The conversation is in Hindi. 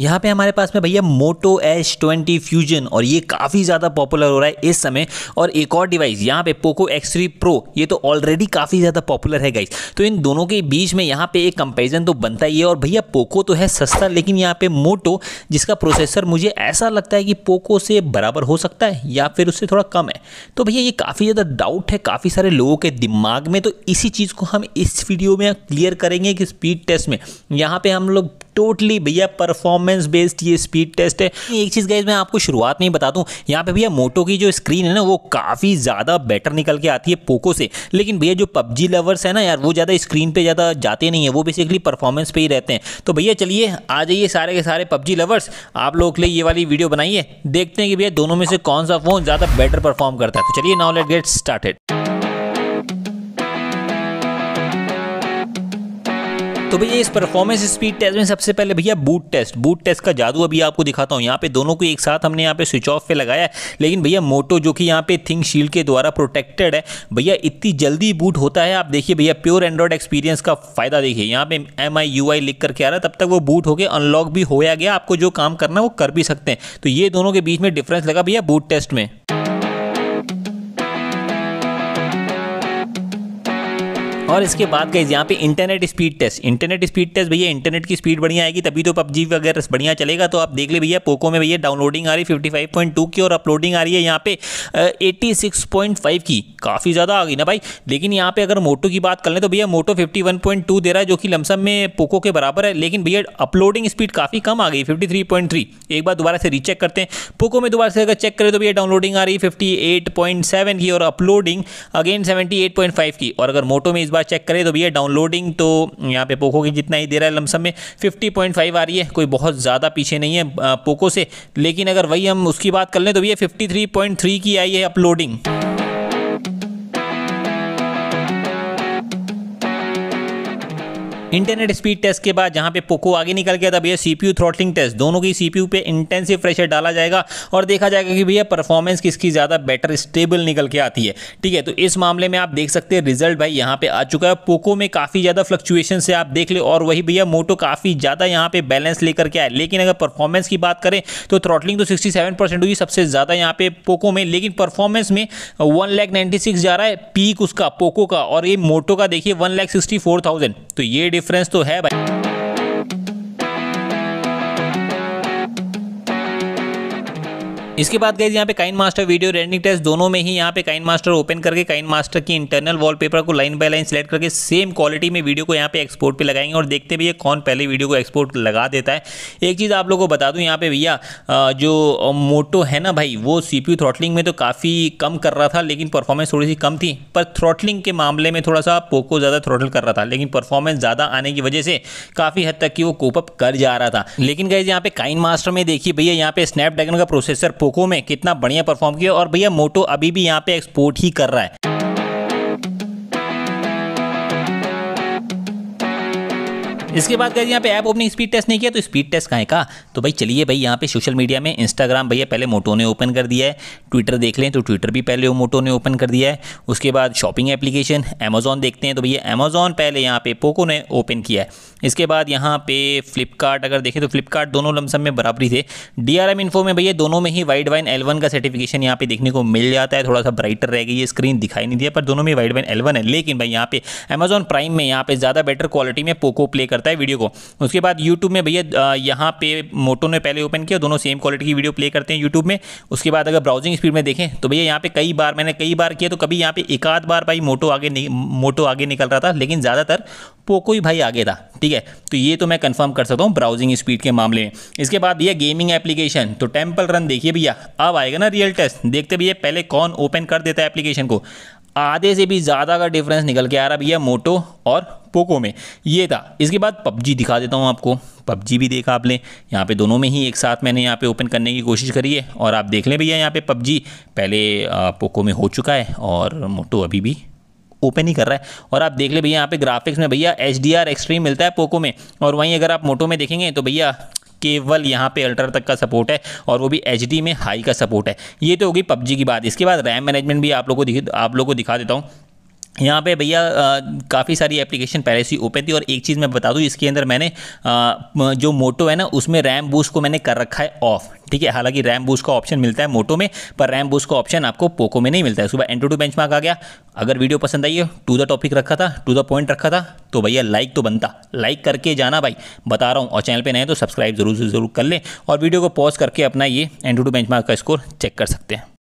यहाँ पे हमारे पास में भैया मोटो एच ट्वेंटी फ्यूजन और ये काफ़ी ज़्यादा पॉपुलर हो रहा है इस समय और एक और डिवाइस यहाँ पे पोको एक्स थ्री प्रो ये तो ऑलरेडी काफ़ी ज़्यादा पॉपुलर है गाइस तो इन दोनों के बीच में यहाँ पे एक कंपैरिजन तो बनता ही है और भैया पोको तो है सस्ता लेकिन यहाँ पे मोटो जिसका प्रोसेसर मुझे ऐसा लगता है कि पोको से बराबर हो सकता है या फिर उससे थोड़ा कम है तो भैया ये काफ़ी ज़्यादा डाउट है काफ़ी सारे लोगों के दिमाग में तो इसी चीज़ को हम इस वीडियो में क्लियर करेंगे कि स्पीड टेस्ट में यहाँ पर हम लोग टोटली भैया परफॉर्म परफॉर्मेंस बेस्ड ये स्पीड टेस्ट है एक चीज़ गाइज मैं आपको शुरुआत में ही बता दूँ यहाँ पे भैया मोटो की जो स्क्रीन है ना वो काफ़ी ज़्यादा बेटर निकल के आती है पोको से लेकिन भैया जो पबजी लवर्स है ना यार वो ज़्यादा स्क्रीन पर ज़्यादा जाते नहीं है वो बेसिकली परफॉर्मेंस पर ही रहते हैं तो भैया चलिए आ जाइए सारे के सारे पबजी लवर्स आप लोग के लिए ये वाली वीडियो बनाइए देखते हैं कि भैया दोनों में से कौन सा फ़ोन ज़्यादा बेटर परफॉर्म करता है तो चलिए नाउ लेट गेट स्टार्टेड तो भैया इस परफॉर्मेंस स्पीड टेस्ट में सबसे पहले भैया बूट टेस्ट बूट टेस्ट का जादू अभी आपको दिखाता हूँ यहाँ पे दोनों को एक साथ हमने यहाँ पे स्विच ऑफ पे लगाया है लेकिन भैया मोटो जो कि यहाँ पे थिंग शील्ड के द्वारा प्रोटेक्टेड है भैया इतनी जल्दी बूट होता है आप देखिए भैया प्योर एंड्रॉयड एक्सपीरियंस का फायदा देखिए यहाँ पे एम आई यू आई लिख करके आ रहा है तब तक वो बूट होकर अनलॉक भी होया गया आपको जो काम करना है वो कर भी सकते हैं तो ये दोनों के बीच में डिफरेंस लगा भैया बूट टेस्ट में और इसके बाद गई यहाँ पे internet speed test internet speed test भैया इंटरनेट की स्पीड बढ़िया आएगी तभी तो पबजी वगैरह बढ़िया चलेगा तो आप देख ले भैया पोको में भैया डाउनलोडिंग आ रही है की और अपलोडिंग आ रही है यहाँ पे एटी सिक्स पॉइंट फाइव की काफ़ी ज़्यादा आ गई ना भाई लेकिन यहाँ पे अगर मोटो की बात कर लें तो भैया Moto fifty one point two दे रहा है जो कि लमसम में पोको के बराबर है लेकिन भैया अपलोडिंग स्पीड काफ़ी कम आ गई फिफ्टी थ्री पॉइंट थ्री एक बार दोबारा से रीचेक करते हैं पोको में दोबारा से अगर चेक करें तो भैया डाउनलोडिंग आ रही है फिफ्टी एट पॉइंट सेवन की और uploading again seventy eight point five की और अगर मोटो में इस बार बार चेक करें तो भैया डाउनलोडिंग तो यहाँ पे पोको की जितना ही दे रहा है लमसम में फिफ्टी पॉइंट फाइव आ रही है कोई बहुत ज़्यादा पीछे नहीं है पोको से लेकिन अगर वही हम उसकी बात कर लें तो भैया फिफ्टी थ्री पॉइंट थ्री की आई है अपलोडिंग इंटरनेट स्पीड टेस्ट के बाद जहां पे पोको आगे निकल गया था भैया सीपीयू थ्रॉटलिंग टेस्ट दोनों की सीपीयू पे इंटेंसिव प्रेशर डाला जाएगा और देखा जाएगा कि भैया परफॉर्मेंस किसकी ज़्यादा बेटर स्टेबल निकल के आती है ठीक है तो इस मामले में आप देख सकते हैं रिजल्ट भाई यहाँ पे आ चुका है पोको में काफ़ी ज़्यादा फ्लक्चुएशन से आप देख ले और वही भैया मोटो काफ़ी ज़्यादा यहाँ पे बैलेंस लेकर के आए लेकिन अगर परफॉर्मेंस की बात करें तो थ्रॉटलिंग तो सिक्सटी सेवन परसेंट हुई सबसे ज़्यादा यहाँ पे पोको में लेकिन परफॉर्मेंस में वन नाइन्टी सिक्स जा रहा है पीक उसका पोको का और ये मोटो का देखिए वन सिक्सटी फोर थाउजेंड तो ये डिफरेंस तो है भाई इसके बाद गए यहाँ पे KineMaster video rendering test दोनों में ही यहाँ पे काइन मास्टर ओपन करके काइन मास्टर की इंटरनल वॉलपेपर को लाइन बाय लाइन सेलेक्ट करके सेम क्वालिटी में वीडियो को यहाँ पे एक्सपोर्ट पे लगाएंगे और देखते भैया कौन पहले वीडियो को एक्सपोर्ट लगा देता है एक चीज़ आप लोगों को बता दूँ यहाँ पे भैया जो मोटो है ना भाई वो सी पी थ्रॉटलिंग में तो काफ़ी कम कर रहा था लेकिन परफॉर्मेंस थोड़ी सी कम थी पर थ्रॉटलिंग के मामले में थोड़ा सा पोको ज़्यादा थ्रॉटल कर रहा था लेकिन परफॉर्मेंस ज़्यादा आने की वजह से काफ़ी हद तक कि वो कोपअप कर जा रहा था लेकिन गए यहाँ पे काइन मास्टर में देखिए भैया यहाँ पे स्नैपड्रैगन का प्रोसेसर पोको खो में कितना बढ़िया परफॉर्म किया और भैया मोटो अभी भी यहाँ पे एक्सपोर्ट ही कर रहा है इसके बाद गए यहाँ पे ऐप ओपनिंग स्पीड टेस्ट नहीं किया तो स्पीड टेस्ट कहाँ का तो भाई चलिए भाई यहाँ पे सोशल मीडिया में इंस्टाग्राम भैया पहले मोटो ने ओपन कर दिया है ट्विटर देख लें तो ट्विटर भी पहले मोटो ने ओपन कर दिया है उसके बाद शॉपिंग एप्लीकेशन अमेजोन देखते हैं तो भैया अमेजोन पहले यहाँ पे पोको ने ओपन किया है इसके बाद यहाँ पे फ्लिपकार्ट अगर देखें तो फ्लिपकार्ट दोनों लमसम में बराबरी थे डी आर एम इन्फो में भैया दोनों में ही वाइड वाइन एल का सर्टिफिकेशन यहाँ पे देखने को मिल जाता है थोड़ा सा ब्राइटर रह गई है स्क्रीन दिखाई नहीं दिया पर दोनों में वाइड वाइन एल है लेकिन भाई यहाँ पे अमेजॉन प्राइम में यहाँ पे ज़्यादा बेटर क्वालिटी में पोको प्ले करता है वीडियो को उसके बाद यूट्यूब में भैया यहाँ पे मोटो ने पहले ओपन किया दोनों सेम क्वालिटी की वीडियो प्ले करते हैं यूट्यूब में उसके बाद अगर ब्राउजिंग स्पीड में देखें तो भैया यहाँ पे कई बार मैंने कई बार किया तो कभी यहाँ पे एक आध बार भाई मोटो आगे मोटो आगे निकल रहा था लेकिन ज़्यादातर पोको ही भाई आगे था ठीक है तो ये तो मैं कंफर्म कर सकता हूँ ब्राउजिंग स्पीड के मामले में इसके बाद भैया गेमिंग एप्लीकेशन तो टेम्पल रन देखिए भैया अब आएगा ना रियल टेस्ट देखते भैया पहले कौन ओपन कर देता है एप्लीकेशन को आधे से भी ज़्यादा का डिफरेंस निकल के आ रहा भैया मोटो और पोको में ये था इसके बाद पबजी दिखा देता हूँ आपको पबजी भी देखा आपने यहाँ पे दोनों में ही एक साथ मैंने यहाँ पे ओपन करने की कोशिश करी है और आप देख लें भैया यहाँ पे पबजी पहले पोको में हो चुका है और मोटो अभी भी ओपन ही कर रहा है और आप देख ले भैया यहाँ पे ग्राफिक्स में भैया एच डी आर एक्सट्रीम मिलता है पोको में और वहीं अगर आप मोटो में देखेंगे तो भैया केवल यहाँ पे अल्ट्रा तक का सपोर्ट है और वो भी एच में हाई का सपोर्ट है ये तो होगी पबजी की बात इसके बाद रैम मैनेजमेंट भी आप लोग को आप लोग को दिखा देता हूँ यहाँ पे भैया काफ़ी सारी एप्लीकेशन पहले से ओपन थी और एक चीज़ मैं बता दूँ इसके अंदर मैंने आ, जो मोटो है ना उसमें रैम बूस्ट को मैंने कर रखा है ऑफ ठीक है हालांकि रैम बूस्ट का ऑप्शन मिलता है मोटो में पर रैम बूस्ट का ऑप्शन आपको पोको में नहीं मिलता है सुबह एंटो टू बेंच आ गया अगर वीडियो पसंद आई हो टू द टॉपिक रखा था टू द पॉइंट रखा था तो भैया लाइक तो बनता लाइक करके जाना भाई बता रहा हूँ और चैनल पर नए तो सब्सक्राइब जरूर जरूर कर लें और वीडियो को पॉज करके अपना ये एंटो टू बेंच का स्कोर चेक कर सकते हैं